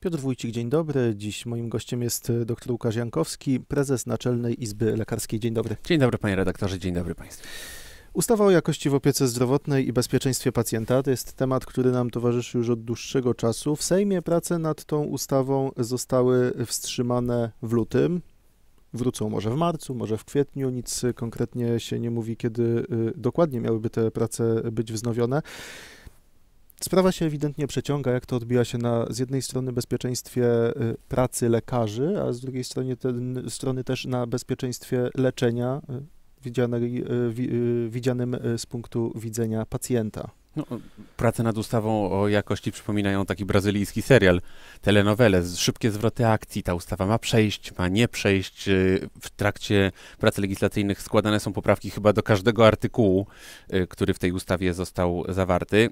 Piotr Wójcik, dzień dobry. Dziś moim gościem jest e, dr Łukasz Jankowski, prezes Naczelnej Izby Lekarskiej. Dzień dobry. Dzień dobry panie redaktorze, dzień dobry państwu. Ustawa o jakości w opiece zdrowotnej i bezpieczeństwie pacjenta to jest temat, który nam towarzyszy już od dłuższego czasu. W Sejmie prace nad tą ustawą zostały wstrzymane w lutym. Wrócą może w marcu, może w kwietniu, nic konkretnie się nie mówi, kiedy y, dokładnie miałyby te prace być wznowione. Sprawa się ewidentnie przeciąga, jak to odbija się na z jednej strony bezpieczeństwie y, pracy lekarzy, a z drugiej strony, ten, strony też na bezpieczeństwie leczenia y, widzianej, y, widzianym z punktu widzenia pacjenta. No, prace nad ustawą o jakości przypominają taki brazylijski serial, telenowele, szybkie zwroty akcji. Ta ustawa ma przejść, ma nie przejść. W trakcie prac legislacyjnych składane są poprawki chyba do każdego artykułu, który w tej ustawie został zawarty.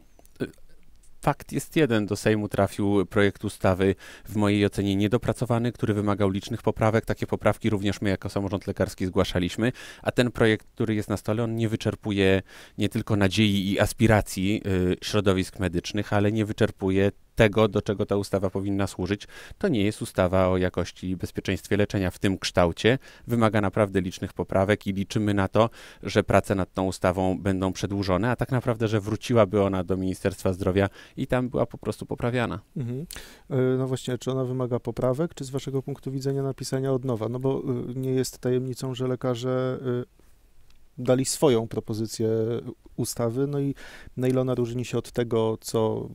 Fakt jest jeden, do Sejmu trafił projekt ustawy w mojej ocenie niedopracowany, który wymagał licznych poprawek. Takie poprawki również my jako samorząd lekarski zgłaszaliśmy, a ten projekt, który jest na stole, on nie wyczerpuje nie tylko nadziei i aspiracji y, środowisk medycznych, ale nie wyczerpuje tego, do czego ta ustawa powinna służyć. To nie jest ustawa o jakości i bezpieczeństwie leczenia w tym kształcie. Wymaga naprawdę licznych poprawek i liczymy na to, że prace nad tą ustawą będą przedłużone, a tak naprawdę, że wróciłaby ona do Ministerstwa Zdrowia i tam była po prostu poprawiana. Mhm. E, no właśnie, czy ona wymaga poprawek, czy z Waszego punktu widzenia napisania od nowa? No bo y, nie jest tajemnicą, że lekarze y, dali swoją propozycję y, ustawy, no i na ile ona różni się od tego, co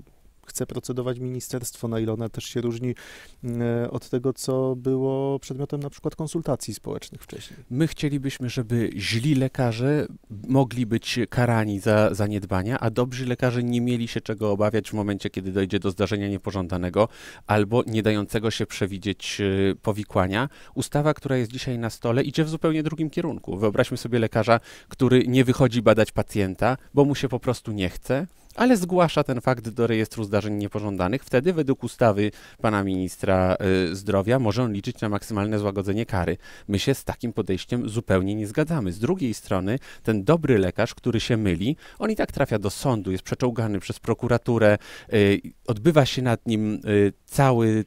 chce procedować ministerstwo, na ile ona też się różni e, od tego, co było przedmiotem na przykład konsultacji społecznych wcześniej. My chcielibyśmy, żeby źli lekarze mogli być karani za zaniedbania, a dobrzy lekarze nie mieli się czego obawiać w momencie, kiedy dojdzie do zdarzenia niepożądanego albo nie dającego się przewidzieć e, powikłania. Ustawa, która jest dzisiaj na stole, idzie w zupełnie drugim kierunku. Wyobraźmy sobie lekarza, który nie wychodzi badać pacjenta, bo mu się po prostu nie chce, ale zgłasza ten fakt do rejestru zdarzeń niepożądanych. Wtedy, według ustawy pana ministra y, zdrowia, może on liczyć na maksymalne złagodzenie kary. My się z takim podejściem zupełnie nie zgadzamy. Z drugiej strony, ten dobry lekarz, który się myli, on i tak trafia do sądu, jest przeczołgany przez prokuraturę, y, odbywa się nad nim y, cały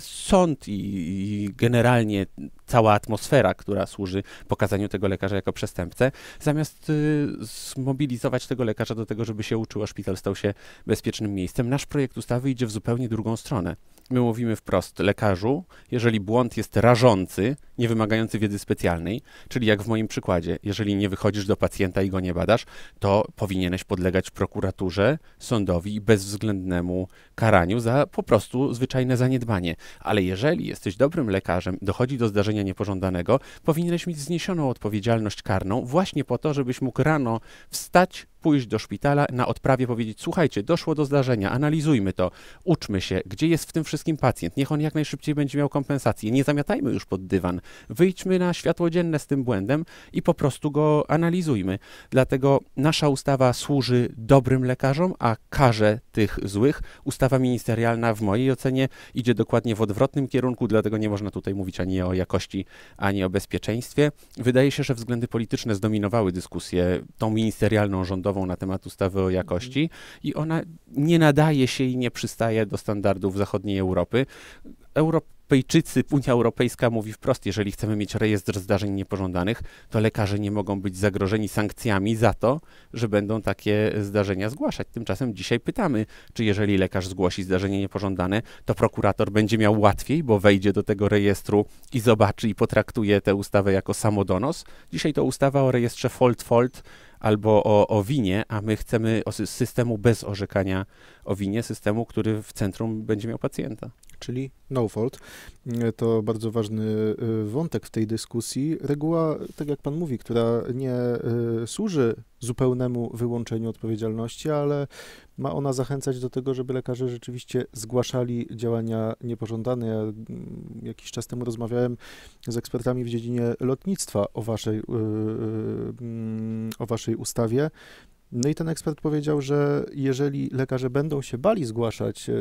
sąd i, generalnie cała atmosfera, która służy pokazaniu tego lekarza jako przestępcę, zamiast y, zmobilizować tego lekarza do tego, żeby się uczył, a szpital stał się bezpiecznym miejscem, nasz projekt ustawy idzie w zupełnie drugą stronę. My mówimy wprost lekarzu, jeżeli błąd jest rażący, nie wymagający wiedzy specjalnej, czyli jak w moim przykładzie, jeżeli nie wychodzisz do pacjenta i go nie badasz, to powinieneś podlegać prokuraturze, sądowi i bezwzględnemu karaniu za po prostu zwyczajne zaniedbanie. Ale jeżeli jesteś dobrym lekarzem, dochodzi do zdarzenia niepożądanego, powinieneś mieć zniesioną odpowiedzialność karną właśnie po to, żebyś mógł rano wstać, pójść do szpitala, na odprawie powiedzieć: Słuchajcie, doszło do zdarzenia, analizujmy to, uczmy się, gdzie jest w tym wszystkim pacjent, niech on jak najszybciej będzie miał kompensację, nie zamiatajmy już pod dywan, wyjdźmy na światło dzienne z tym błędem i po prostu go analizujmy. Dlatego nasza ustawa służy dobrym lekarzom, a karze tych złych. Ustawa ministerialna w mojej ocenie idzie dokładnie w odwrotnym kierunku, dlatego nie można tutaj mówić ani o jakości, ani o bezpieczeństwie. Wydaje się, że względy polityczne zdominowały dyskusję tą ministerialną rządową na temat ustawy o mhm. jakości i ona nie nadaje się i nie przystaje do standardów zachodniej Europy. Europ Europejczycy, Unia Europejska mówi wprost, jeżeli chcemy mieć rejestr zdarzeń niepożądanych, to lekarze nie mogą być zagrożeni sankcjami za to, że będą takie zdarzenia zgłaszać. Tymczasem dzisiaj pytamy, czy jeżeli lekarz zgłosi zdarzenie niepożądane, to prokurator będzie miał łatwiej, bo wejdzie do tego rejestru i zobaczy i potraktuje tę ustawę jako samodonos. Dzisiaj to ustawa o rejestrze Fold Fold albo o, o winie, a my chcemy systemu bez orzekania o winie, systemu, który w centrum będzie miał pacjenta czyli no-fault. E, to bardzo ważny e, wątek w tej dyskusji. Reguła, tak jak pan mówi, która nie e, służy zupełnemu wyłączeniu odpowiedzialności, ale ma ona zachęcać do tego, żeby lekarze rzeczywiście zgłaszali działania niepożądane. Ja mm, jakiś czas temu rozmawiałem z ekspertami w dziedzinie lotnictwa o waszej, mm, o waszej ustawie. No i ten ekspert powiedział, że jeżeli lekarze będą się bali zgłaszać e,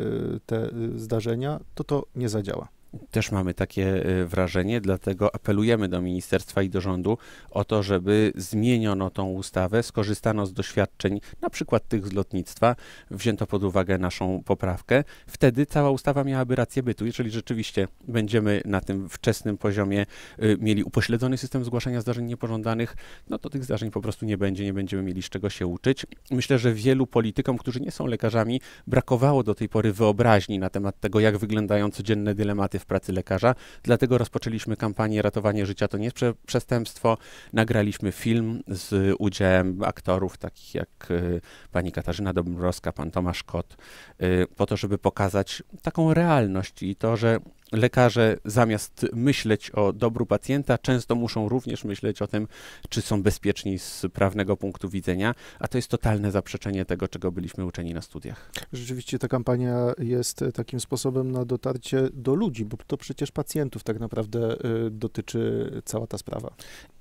te e, zdarzenia, to to nie zadziała. Też mamy takie y, wrażenie, dlatego apelujemy do ministerstwa i do rządu o to, żeby zmieniono tą ustawę, skorzystano z doświadczeń, na przykład tych z lotnictwa, wzięto pod uwagę naszą poprawkę. Wtedy cała ustawa miałaby rację bytu. Jeżeli rzeczywiście będziemy na tym wczesnym poziomie y, mieli upośledzony system zgłaszania zdarzeń niepożądanych, no to tych zdarzeń po prostu nie będzie, nie będziemy mieli z czego się uczyć. Myślę, że wielu politykom, którzy nie są lekarzami, brakowało do tej pory wyobraźni na temat tego, jak wyglądają codzienne dylematy w pracy lekarza. Dlatego rozpoczęliśmy kampanię Ratowanie życia to nie jest przestępstwo. Nagraliśmy film z udziałem aktorów takich jak y, pani Katarzyna Dobrowska, pan Tomasz Kot, y, po to, żeby pokazać taką realność i to, że lekarze zamiast myśleć o dobru pacjenta, często muszą również myśleć o tym, czy są bezpieczni z prawnego punktu widzenia, a to jest totalne zaprzeczenie tego, czego byliśmy uczeni na studiach. Rzeczywiście ta kampania jest e, takim sposobem na dotarcie do ludzi, bo to przecież pacjentów tak naprawdę e, dotyczy cała ta sprawa.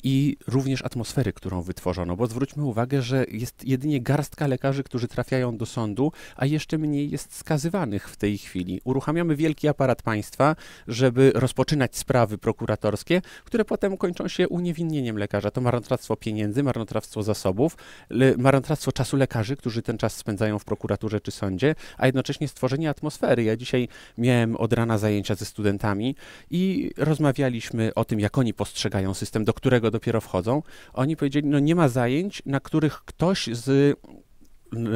I również atmosfery, którą wytworzono, bo zwróćmy uwagę, że jest jedynie garstka lekarzy, którzy trafiają do sądu, a jeszcze mniej jest skazywanych w tej chwili. Uruchamiamy wielki aparat państwa, żeby rozpoczynać sprawy prokuratorskie, które potem kończą się uniewinnieniem lekarza. To marnotrawstwo pieniędzy, marnotrawstwo zasobów, marnotrawstwo czasu lekarzy, którzy ten czas spędzają w prokuraturze czy sądzie, a jednocześnie stworzenie atmosfery. Ja dzisiaj miałem od rana zajęcia ze studentami i rozmawialiśmy o tym, jak oni postrzegają system, do którego dopiero wchodzą. Oni powiedzieli, no nie ma zajęć, na których ktoś z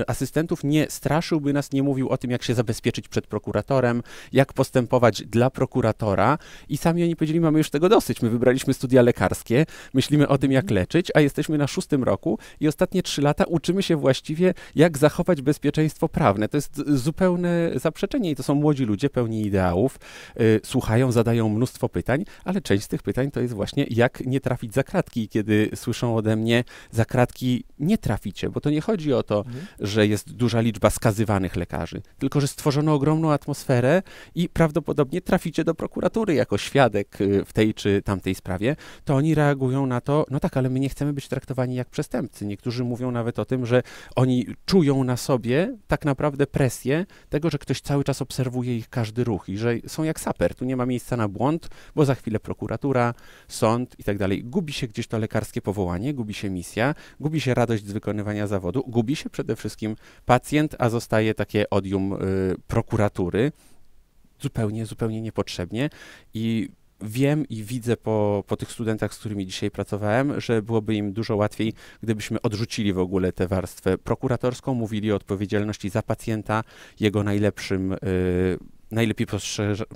asystentów nie straszyłby nas, nie mówił o tym, jak się zabezpieczyć przed prokuratorem, jak postępować dla prokuratora i sami oni powiedzieli, mamy już tego dosyć, my wybraliśmy studia lekarskie, myślimy o tym, jak mhm. leczyć, a jesteśmy na szóstym roku i ostatnie trzy lata uczymy się właściwie, jak zachować bezpieczeństwo prawne. To jest zupełne zaprzeczenie i to są młodzi ludzie pełni ideałów, yy, słuchają, zadają mnóstwo pytań, ale część z tych pytań to jest właśnie, jak nie trafić za kratki. I kiedy słyszą ode mnie, za kratki nie traficie, bo to nie chodzi o to, mhm że jest duża liczba skazywanych lekarzy, tylko że stworzono ogromną atmosferę i prawdopodobnie traficie do prokuratury jako świadek y, w tej czy tamtej sprawie, to oni reagują na to, no tak, ale my nie chcemy być traktowani jak przestępcy. Niektórzy mówią nawet o tym, że oni czują na sobie tak naprawdę presję tego, że ktoś cały czas obserwuje ich każdy ruch i że są jak saper, tu nie ma miejsca na błąd, bo za chwilę prokuratura, sąd i tak dalej. Gubi się gdzieś to lekarskie powołanie, gubi się misja, gubi się radość z wykonywania zawodu, gubi się przede przede wszystkim pacjent, a zostaje takie odium y, prokuratury. Zupełnie, zupełnie niepotrzebnie. I wiem i widzę po, po tych studentach, z którymi dzisiaj pracowałem, że byłoby im dużo łatwiej, gdybyśmy odrzucili w ogóle tę warstwę prokuratorską, mówili o odpowiedzialności za pacjenta, jego najlepszym. Y, najlepiej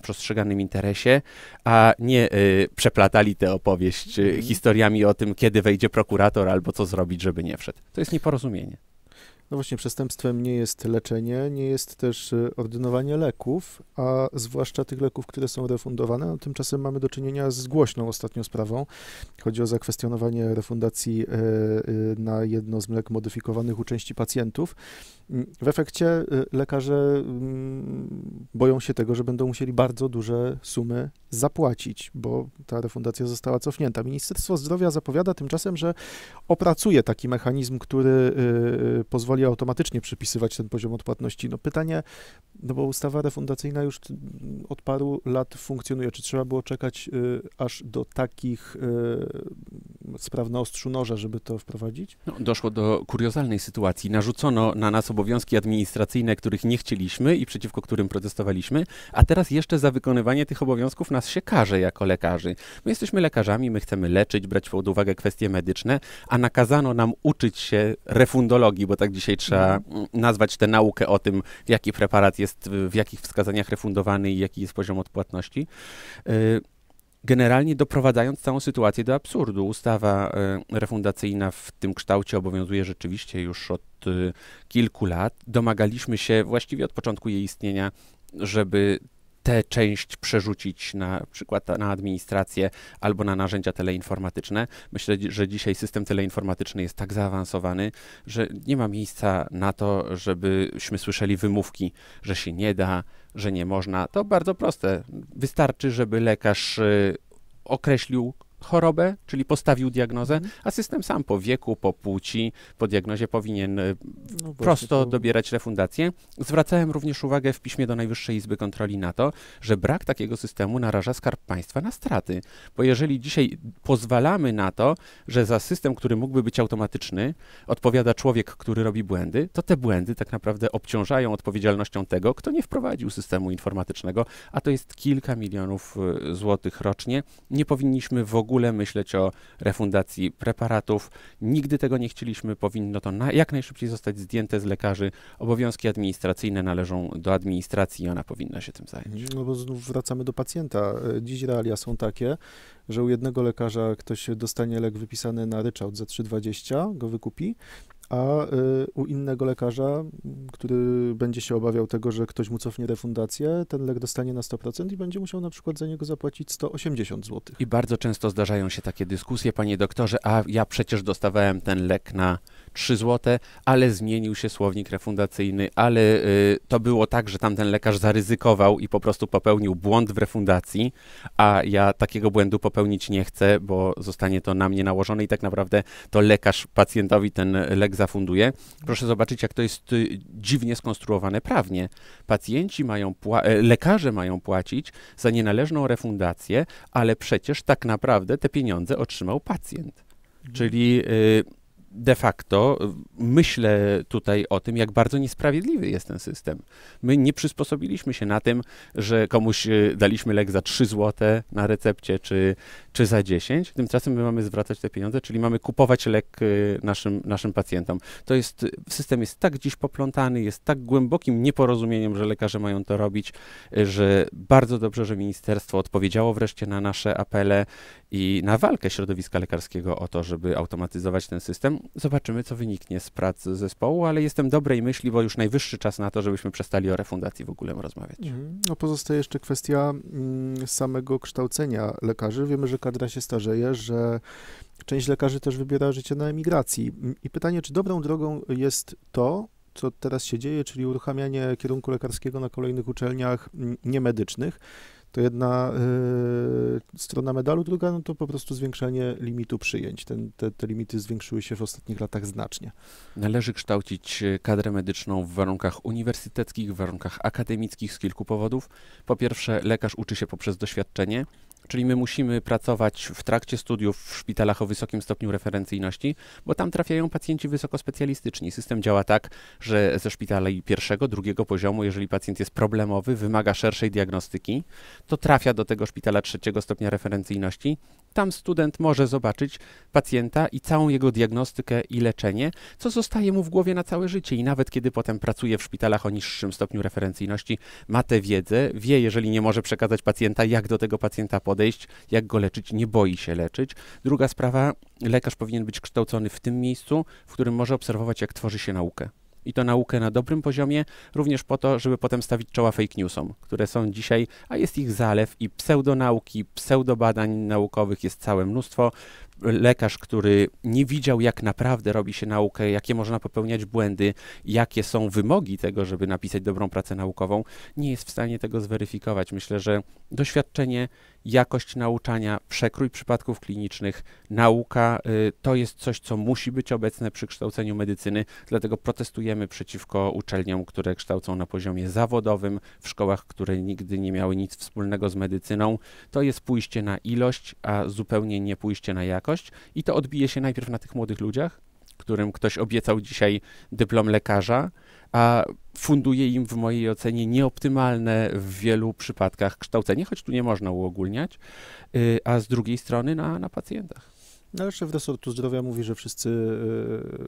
postrzeganym interesie, a nie y, przeplatali tę opowieść y, mhm. historiami o tym, kiedy wejdzie prokurator albo co zrobić, żeby nie wszedł. To jest nieporozumienie. No właśnie, przestępstwem nie jest leczenie, nie jest też y, ordynowanie leków, a zwłaszcza tych leków, które są refundowane. No, tymczasem mamy do czynienia z głośną ostatnią sprawą. Chodzi o zakwestionowanie refundacji e, e, na jedno z mlek modyfikowanych u części pacjentów. Mm, w efekcie y, lekarze mm, boją się tego, że będą musieli bardzo duże sumy zapłacić, bo ta refundacja została cofnięta. Ministerstwo Zdrowia zapowiada tymczasem, że opracuje taki mechanizm, który y, pozwoli powoli automatycznie przypisywać ten poziom odpłatności. No pytanie, no bo ustawa refundacyjna już od paru lat funkcjonuje. Czy trzeba było czekać y, aż do takich y, spraw ostrzu noża, żeby to wprowadzić? No, doszło do kuriozalnej sytuacji. Narzucono na nas obowiązki administracyjne, których nie chcieliśmy i przeciwko którym protestowaliśmy, a teraz jeszcze za wykonywanie tych obowiązków nas się karze jako lekarzy. My jesteśmy lekarzami, my chcemy leczyć, brać pod uwagę kwestie medyczne, a nakazano nam uczyć się refundologii, bo tak dzisiaj trzeba no. nazwać tę naukę o tym, jaki preparat jest, w jakich wskazaniach refundowany i jaki jest poziom odpłatności. Y, generalnie doprowadzając całą sytuację do absurdu. Ustawa e, refundacyjna w tym kształcie obowiązuje rzeczywiście już od e, kilku lat. Domagaliśmy się właściwie od początku jej istnienia, żeby tę część przerzucić na przykład na administrację albo na narzędzia teleinformatyczne. Myślę, że dzisiaj system teleinformatyczny jest tak zaawansowany, że nie ma miejsca na to, żebyśmy słyszeli wymówki, że się nie da, że nie można. To bardzo proste. Wystarczy, żeby lekarz y, określił chorobę, czyli postawił diagnozę, mhm. a system sam po wieku, po płci, po diagnozie powinien y, no prosto to... dobierać refundację. Zwracałem również uwagę w piśmie do Najwyższej Izby Kontroli na to, że brak takiego systemu naraża Skarb Państwa na straty, bo jeżeli dzisiaj pozwalamy na to, że za system, który mógłby być automatyczny, odpowiada człowiek, który robi błędy, to te błędy tak naprawdę obciążają odpowiedzialnością tego, kto nie wprowadził systemu informatycznego, a to jest kilka milionów y, złotych rocznie. Nie powinniśmy w ogóle ogóle myśleć o refundacji preparatów. Nigdy tego nie chcieliśmy, powinno to na, jak najszybciej zostać zdjęte z lekarzy. Obowiązki administracyjne należą do administracji i ona powinna się tym zająć. No bo znów wracamy do pacjenta. E, dziś realia są takie, że u jednego lekarza ktoś dostanie lek wypisany na ryczałt za 3,20, go wykupi, a y, u innego lekarza, który będzie się obawiał tego, że ktoś mu cofnie refundację, ten lek dostanie na 100% i będzie musiał na przykład za niego zapłacić 180 zł. I bardzo często zdarzają się takie dyskusje, panie doktorze, a ja przecież dostawałem ten lek na 3 zł, ale zmienił się słownik refundacyjny, ale y, to było tak, że tamten lekarz zaryzykował i po prostu popełnił błąd w refundacji, a ja takiego błędu popełnić nie chcę, bo zostanie to na mnie nałożone i tak naprawdę to lekarz pacjentowi ten lek zafunduje, proszę zobaczyć, jak to jest y, dziwnie skonstruowane prawnie. Pacjenci mają, e, lekarze mają płacić za nienależną refundację, ale przecież tak naprawdę te pieniądze otrzymał pacjent. Mhm. Czyli y, de facto myślę tutaj o tym, jak bardzo niesprawiedliwy jest ten system. My nie przysposobiliśmy się na tym, że komuś e, daliśmy lek za 3 zł na recepcie czy, czy za 10, tymczasem my mamy zwracać te pieniądze, czyli mamy kupować lek e, naszym, naszym pacjentom. To jest, e, system jest tak dziś poplątany, jest tak głębokim nieporozumieniem, że lekarze mają to robić, że bardzo dobrze, że ministerstwo odpowiedziało wreszcie na nasze apele i na walkę środowiska lekarskiego o to, żeby automatyzować ten system. Zobaczymy, co wyniknie z pracy zespołu, ale jestem dobrej myśli, bo już najwyższy czas na to, żebyśmy przestali o refundacji w ogóle rozmawiać. Mhm. No pozostaje jeszcze kwestia mm, samego kształcenia lekarzy. Wiemy, że kadra się starzeje, że część lekarzy też wybiera życie na emigracji. I pytanie, czy dobrą drogą jest to, co teraz się dzieje, czyli uruchamianie kierunku lekarskiego na kolejnych uczelniach mm, niemedycznych, to jedna y, strona medalu, druga no to po prostu zwiększenie limitu przyjęć. Ten, te, te limity zwiększyły się w ostatnich latach znacznie. Należy kształcić y, kadrę medyczną w warunkach uniwersyteckich, w warunkach akademickich z kilku powodów. Po pierwsze, lekarz uczy się poprzez doświadczenie. Czyli my musimy pracować w trakcie studiów w szpitalach o wysokim stopniu referencyjności, bo tam trafiają pacjenci wysokospecjalistyczni. System działa tak, że ze szpitali pierwszego, drugiego poziomu, jeżeli pacjent jest problemowy, wymaga szerszej diagnostyki, to trafia do tego szpitala trzeciego stopnia referencyjności. Tam student może zobaczyć pacjenta i całą jego diagnostykę i leczenie, co zostaje mu w głowie na całe życie. I nawet kiedy potem pracuje w szpitalach o niższym stopniu referencyjności, ma tę wiedzę, wie, jeżeli nie może przekazać pacjenta, jak do tego pacjenta podejść podejść, jak go leczyć, nie boi się leczyć. Druga sprawa, lekarz powinien być kształcony w tym miejscu, w którym może obserwować, jak tworzy się naukę i to naukę na dobrym poziomie, również po to, żeby potem stawić czoła fake newsom, które są dzisiaj, a jest ich zalew i pseudonauki, pseudobadań naukowych jest całe mnóstwo. Lekarz, który nie widział, jak naprawdę robi się naukę, jakie można popełniać błędy, jakie są wymogi tego, żeby napisać dobrą pracę naukową, nie jest w stanie tego zweryfikować. Myślę, że doświadczenie jakość nauczania, przekrój przypadków klinicznych, nauka y, to jest coś, co musi być obecne przy kształceniu medycyny, dlatego protestujemy przeciwko uczelniom, które kształcą na poziomie zawodowym, w szkołach, które nigdy nie miały nic wspólnego z medycyną. To jest pójście na ilość, a zupełnie nie pójście na jakość i to odbije się najpierw na tych młodych ludziach, którym ktoś obiecał dzisiaj dyplom lekarza, a funduje im w mojej ocenie nieoptymalne w wielu przypadkach kształcenie, choć tu nie można uogólniać, y, a z drugiej strony na, na pacjentach ale no, szef resortu zdrowia mówi, że wszyscy,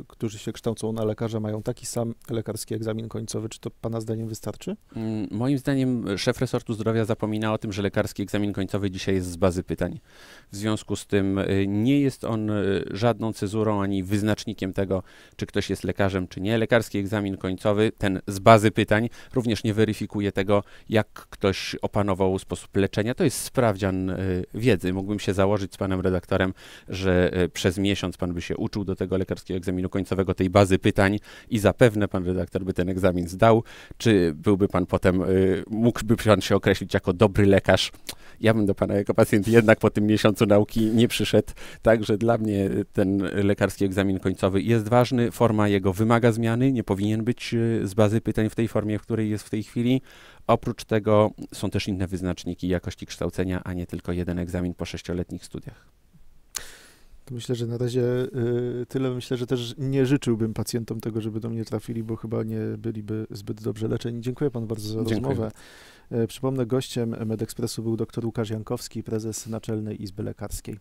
y, którzy się kształcą na lekarza, mają taki sam lekarski egzamin końcowy. Czy to Pana zdaniem wystarczy? Mm, moim zdaniem szef resortu zdrowia zapomina o tym, że lekarski egzamin końcowy dzisiaj jest z bazy pytań. W związku z tym y, nie jest on y, żadną cezurą ani wyznacznikiem tego, czy ktoś jest lekarzem, czy nie. Lekarski egzamin końcowy, ten z bazy pytań, również nie weryfikuje tego, jak ktoś opanował sposób leczenia. To jest sprawdzian wiedzy. Mógłbym się założyć z panem redaktorem, że że e, przez miesiąc pan by się uczył do tego lekarskiego egzaminu końcowego, tej bazy pytań i zapewne pan redaktor by ten egzamin zdał. Czy byłby pan potem, e, mógłby pan się określić jako dobry lekarz? Ja bym do pana jako pacjent jednak po tym miesiącu nauki nie przyszedł. Także dla mnie ten lekarski egzamin końcowy jest ważny, forma jego wymaga zmiany, nie powinien być e, z bazy pytań w tej formie, w której jest w tej chwili. Oprócz tego są też inne wyznaczniki jakości kształcenia, a nie tylko jeden egzamin po sześcioletnich studiach myślę, że na razie y, tyle. Myślę, że też nie życzyłbym pacjentom tego, żeby do mnie trafili, bo chyba nie byliby zbyt dobrze leczeni. Dziękuję panu bardzo za Dziękuję. rozmowę. E, przypomnę, gościem MedExpressu był dr Łukasz Jankowski, prezes Naczelnej Izby Lekarskiej.